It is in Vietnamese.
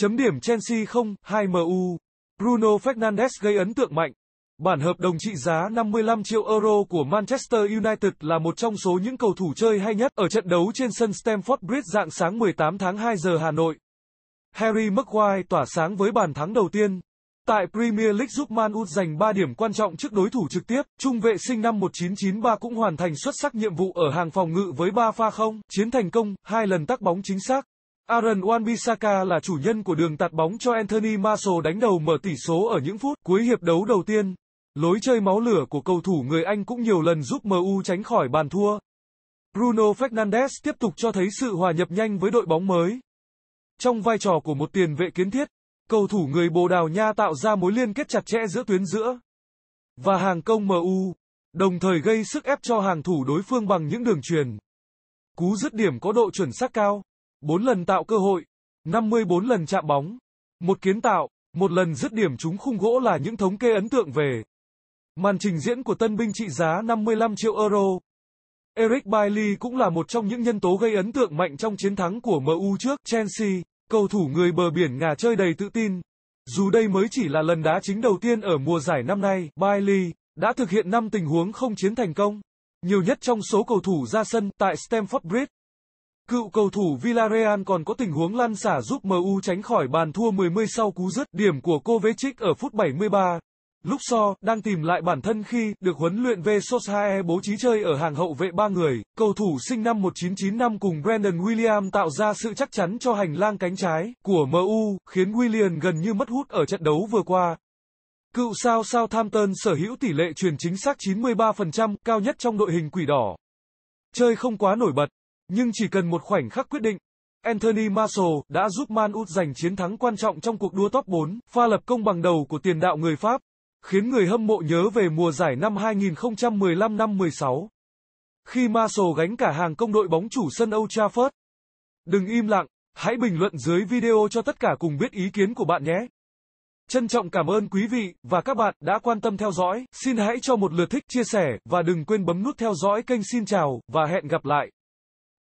Chấm điểm Chelsea 0, 2 MU. Bruno Fernandes gây ấn tượng mạnh. Bản hợp đồng trị giá 55 triệu euro của Manchester United là một trong số những cầu thủ chơi hay nhất ở trận đấu trên sân Stamford Bridge dạng sáng 18 tháng 2 giờ Hà Nội. Harry Maguire tỏa sáng với bàn thắng đầu tiên. Tại Premier League giúp Man U giành 3 điểm quan trọng trước đối thủ trực tiếp, trung vệ sinh năm 1993 cũng hoàn thành xuất sắc nhiệm vụ ở hàng phòng ngự với 3 pha không, chiến thành công, hai lần tắc bóng chính xác. Aaron Wan-Bissaka là chủ nhân của đường tạt bóng cho Anthony Marshall đánh đầu mở tỷ số ở những phút cuối hiệp đấu đầu tiên. Lối chơi máu lửa của cầu thủ người Anh cũng nhiều lần giúp MU tránh khỏi bàn thua. Bruno Fernandes tiếp tục cho thấy sự hòa nhập nhanh với đội bóng mới. Trong vai trò của một tiền vệ kiến thiết, cầu thủ người Bồ Đào Nha tạo ra mối liên kết chặt chẽ giữa tuyến giữa và hàng công MU, đồng thời gây sức ép cho hàng thủ đối phương bằng những đường truyền. Cú dứt điểm có độ chuẩn xác cao, 4 lần tạo cơ hội, 54 lần chạm bóng, một kiến tạo, một lần dứt điểm trúng khung gỗ là những thống kê ấn tượng về. Màn trình diễn của tân binh trị giá 55 triệu euro. Eric Bailly cũng là một trong những nhân tố gây ấn tượng mạnh trong chiến thắng của MU trước Chelsea, cầu thủ người bờ biển ngà chơi đầy tự tin. Dù đây mới chỉ là lần đá chính đầu tiên ở mùa giải năm nay, Bailey đã thực hiện 5 tình huống không chiến thành công, nhiều nhất trong số cầu thủ ra sân tại Stamford Bridge. Cựu cầu thủ Villarreal còn có tình huống lăn xả giúp MU tránh khỏi bàn thua 10-10 sau cú dứt điểm của Kovacic ở phút 73. Lúc so, đang tìm lại bản thân khi được huấn luyện về Solskjaer bố trí chơi ở hàng hậu vệ ba người, cầu thủ sinh năm 1995 cùng Brandon William tạo ra sự chắc chắn cho hành lang cánh trái của MU, khiến William gần như mất hút ở trận đấu vừa qua. Cựu sao Southampton sở hữu tỷ lệ truyền chính xác 93%, cao nhất trong đội hình quỷ đỏ. Chơi không quá nổi bật, nhưng chỉ cần một khoảnh khắc quyết định, Anthony Marshall đã giúp Man Utd giành chiến thắng quan trọng trong cuộc đua top 4, pha lập công bằng đầu của tiền đạo người Pháp, khiến người hâm mộ nhớ về mùa giải năm 2015 năm 16. Khi Marshall gánh cả hàng công đội bóng chủ sân Old Trafford. Đừng im lặng, hãy bình luận dưới video cho tất cả cùng biết ý kiến của bạn nhé. Trân trọng cảm ơn quý vị và các bạn đã quan tâm theo dõi, xin hãy cho một lượt thích, chia sẻ và đừng quên bấm nút theo dõi kênh xin chào và hẹn gặp lại.